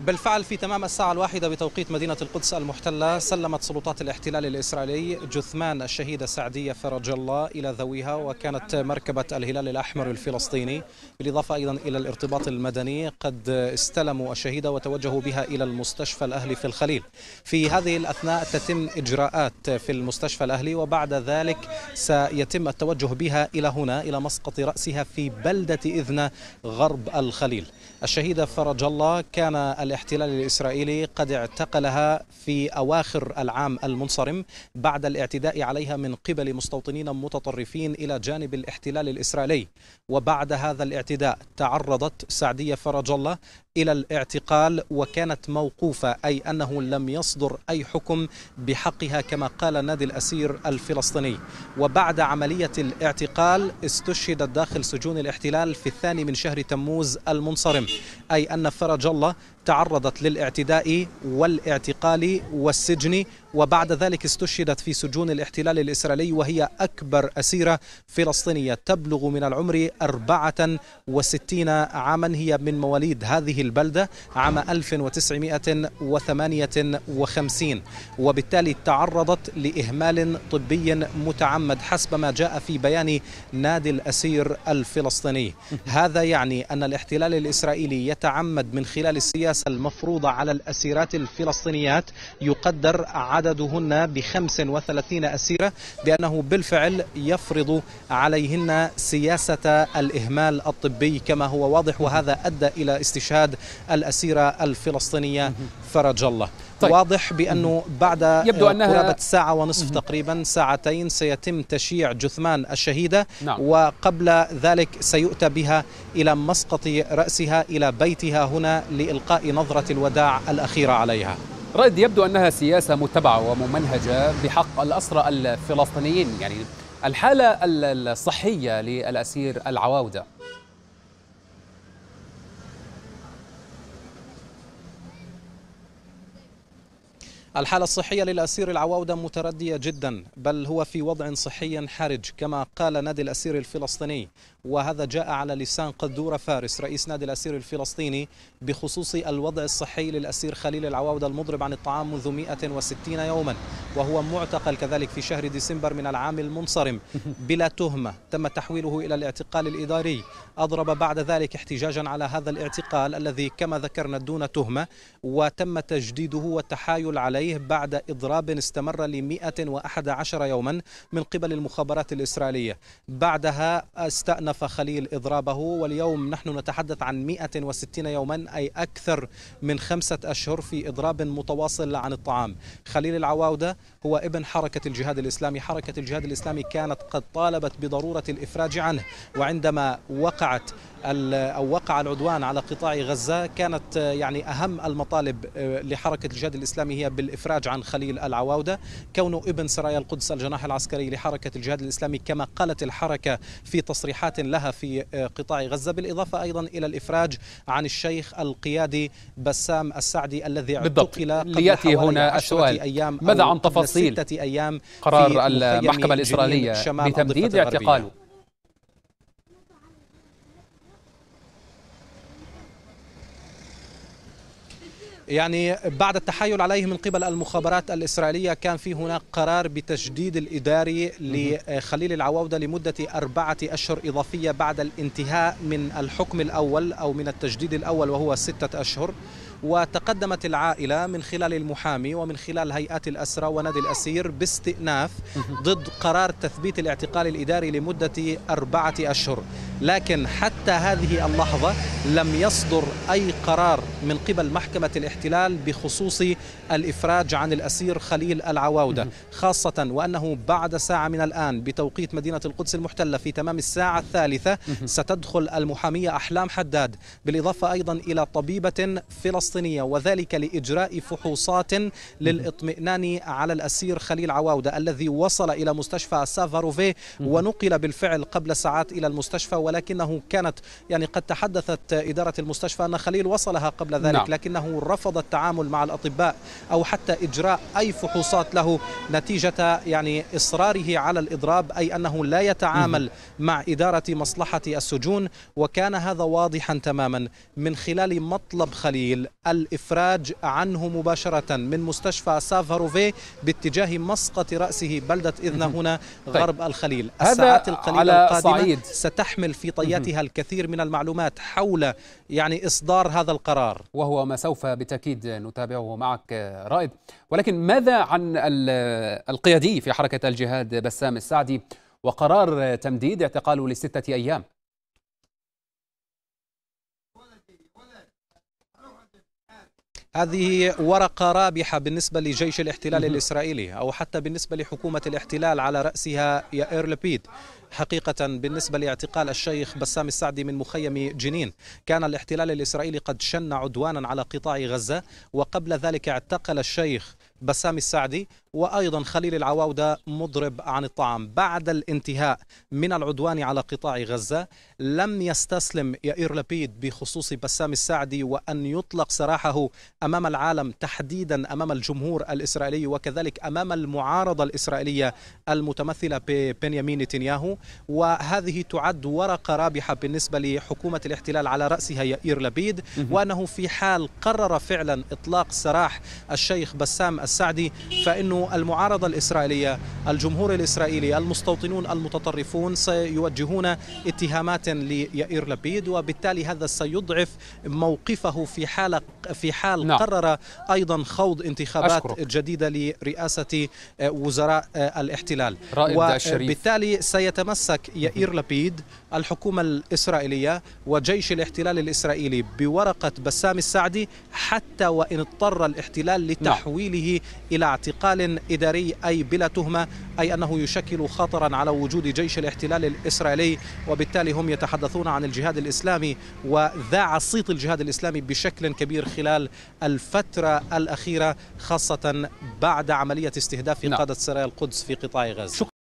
بالفعل في تمام الساعة الواحدة بتوقيت مدينة القدس المحتلة سلمت سلطات الاحتلال الإسرائيلي جثمان الشهيدة سعدية فرج الله إلى ذويها وكانت مركبة الهلال الأحمر الفلسطيني بالإضافة أيضا إلى الارتباط المدني قد استلموا الشهيدة وتوجهوا بها إلى المستشفى الأهلي في الخليل في هذه الأثناء تتم إجراءات في المستشفى الأهلي وبعد ذلك سيتم التوجه بها إلى هنا إلى مسقط رأسها في بلدة إذنة غرب الخليل الشهيدة فرج الله كان الاحتلال الإسرائيلي قد اعتقلها في أواخر العام المنصرم بعد الاعتداء عليها من قبل مستوطنين متطرفين إلى جانب الاحتلال الإسرائيلي وبعد هذا الاعتداء تعرضت سعدية فرج الله إلى الاعتقال وكانت موقوفة أي أنه لم يصدر أي حكم بحقها كما قال نادي الأسير الفلسطيني وبعد عملية الاعتقال استشهدت داخل سجون الاحتلال في الثاني من شهر تموز المنصرم أي أن فرج الله تعرضت للاعتداء والاعتقال والسجن وبعد ذلك استشهدت في سجون الاحتلال الإسرائيلي وهي أكبر أسيرة فلسطينية تبلغ من العمر 64 عاما هي من مواليد هذه البلدة عام 1958 وبالتالي تعرضت لإهمال طبي متعمد حسب ما جاء في بيان نادي الأسير الفلسطيني هذا يعني أن الاحتلال الإسرائيلي يتعمد من خلال السياسة المفروضة على الأسيرات الفلسطينيات يقدر على عددهن ب 35 أسيرة بأنه بالفعل يفرض عليهن سياسة الإهمال الطبي كما هو واضح وهذا أدى إلى استشهاد الأسيرة الفلسطينية فرج الله طيب. واضح بأنه بعد يبدو أنها قرابة ساعة ونصف تقريبا ساعتين سيتم تشييع جثمان الشهيدة نعم. وقبل ذلك سيؤتى بها إلى مسقط رأسها إلى بيتها هنا لإلقاء نظرة الوداع الأخيرة عليها رائد يبدو أنها سياسة متبعة وممنهجة بحق الأسرى الفلسطينيين يعني الحالة الصحية للأسير العواودة الحالة الصحية للأسير العواودة متردية جدا بل هو في وضع صحي حرج كما قال نادي الأسير الفلسطيني وهذا جاء على لسان قدورة فارس رئيس نادي الأسير الفلسطيني بخصوص الوضع الصحي للأسير خليل العواودة المضرب عن الطعام منذ 160 يوما وهو معتقل كذلك في شهر ديسمبر من العام المنصرم بلا تهمة تم تحويله إلى الاعتقال الإداري أضرب بعد ذلك احتجاجا على هذا الاعتقال الذي كما ذكرنا دون تهمة وتم تجديده والتحايل عليه عليه بعد إضراب استمر ل 111 يوما من قبل المخابرات الإسرائيلية بعدها استأنف خليل إضرابه واليوم نحن نتحدث عن 160 يوما أي أكثر من خمسة أشهر في إضراب متواصل عن الطعام خليل العواودة هو ابن حركة الجهاد الإسلامي حركة الجهاد الإسلامي كانت قد طالبت بضرورة الإفراج عنه وعندما وقعت أو وقع العدوان على قطاع غزة كانت يعني أهم المطالب آه، لحركة الجهاد الإسلامي هي بال الإفراج عن خليل العواودة كونه ابن سرايا القدس الجناح العسكري لحركة الجهاد الإسلامي كما قالت الحركة في تصريحات لها في آه، قطاع غزة بالإضافة أيضا إلى الإفراج عن الشيخ القيادي بسام السعدي الذي اعتقل قبل ليأتي هنا السؤال أيام ماذا عن تفاصيل ستة أيام قرار المحكمة الإسرائيلية بتمديد اعتقاله يعني بعد التحايل عليه من قبل المخابرات الإسرائيلية كان في هناك قرار بتجديد الإداري لخليل العواودة لمدة أربعة أشهر إضافية بعد الانتهاء من الحكم الأول أو من التجديد الأول وهو ستة أشهر وتقدمت العائلة من خلال المحامي ومن خلال هيئات الأسرة ونادي الأسير باستئناف ضد قرار تثبيت الاعتقال الإداري لمدة أربعة أشهر لكن حتى هذه اللحظة لم يصدر أي قرار من قبل محكمة الاحتلال بخصوص الإفراج عن الأسير خليل العواودة خاصة وأنه بعد ساعة من الآن بتوقيت مدينة القدس المحتلة في تمام الساعة الثالثة ستدخل المحامية أحلام حداد بالإضافة أيضا إلى طبيبة فلسطينية الفلسطينية وذلك لإجراء فحوصات للإطمئنان على الأسير خليل عواودة الذي وصل إلى مستشفى سافاروفي ونقل بالفعل قبل ساعات إلى المستشفى ولكنه كانت يعني قد تحدثت إدارة المستشفى أن خليل وصلها قبل ذلك نعم. لكنه رفض التعامل مع الأطباء أو حتى إجراء أي فحوصات له نتيجة يعني إصراره على الإضراب أي أنه لا يتعامل مع إدارة مصلحة السجون وكان هذا واضحا تماما من خلال مطلب خليل الإفراج عنه مباشرة من مستشفى سافاروفي باتجاه مسقط رأسه بلدة إذن هنا طيب. غرب الخليل الساعات القليلة على القادمة صعيد. ستحمل في طياتها الكثير من المعلومات حول يعني إصدار هذا القرار وهو ما سوف بالتأكيد نتابعه معك رائد ولكن ماذا عن القيادي في حركة الجهاد بسام السعدي وقرار تمديد اعتقاله لستة أيام هذه ورقة رابحة بالنسبة لجيش الاحتلال الإسرائيلي أو حتى بالنسبة لحكومة الاحتلال على رأسها يائر لبيد حقيقة بالنسبة لاعتقال الشيخ بسام السعدي من مخيم جنين كان الاحتلال الإسرائيلي قد شن عدوانا على قطاع غزة وقبل ذلك اعتقل الشيخ بسام السعدي وأيضا خليل العواودة مضرب عن الطعام بعد الانتهاء من العدوان على قطاع غزة لم يستسلم يائير لبيد بخصوص بسام السعدي وأن يطلق سراحه أمام العالم تحديدا أمام الجمهور الإسرائيلي وكذلك أمام المعارضة الإسرائيلية المتمثلة ببنيامين نتنياهو وهذه تعد ورقة رابحة بالنسبة لحكومة الاحتلال على رأسها يائير لبيد وأنه في حال قرر فعلا إطلاق سراح الشيخ بسام السعدي فإنه المعارضة الإسرائيلية الجمهور الإسرائيلي المستوطنون المتطرفون سيوجهون اتهامات ليئير لبيد وبالتالي هذا سيضعف موقفه في حال في حال نعم. قرر أيضا خوض انتخابات أشكرك. جديدة لرئاسة آه، وزراء آه، الاحتلال وبالتالي سيتمسك يئير لبيد الحكومة الإسرائيلية وجيش الاحتلال الإسرائيلي بورقة بسام السعدي حتى وإن اضطر الاحتلال نعم. لتحويله نعم. إلى اعتقال إداري أي بلا تهمة أي أنه يشكل خطرا على وجود جيش الاحتلال الإسرائيلي وبالتالي هم يتحدثون عن الجهاد الإسلامي وذاع صيت الجهاد الإسلامي بشكل كبير خلال الفترة الأخيرة خاصة بعد عملية استهداف نعم. قادة سرايا القدس في قطاع غزة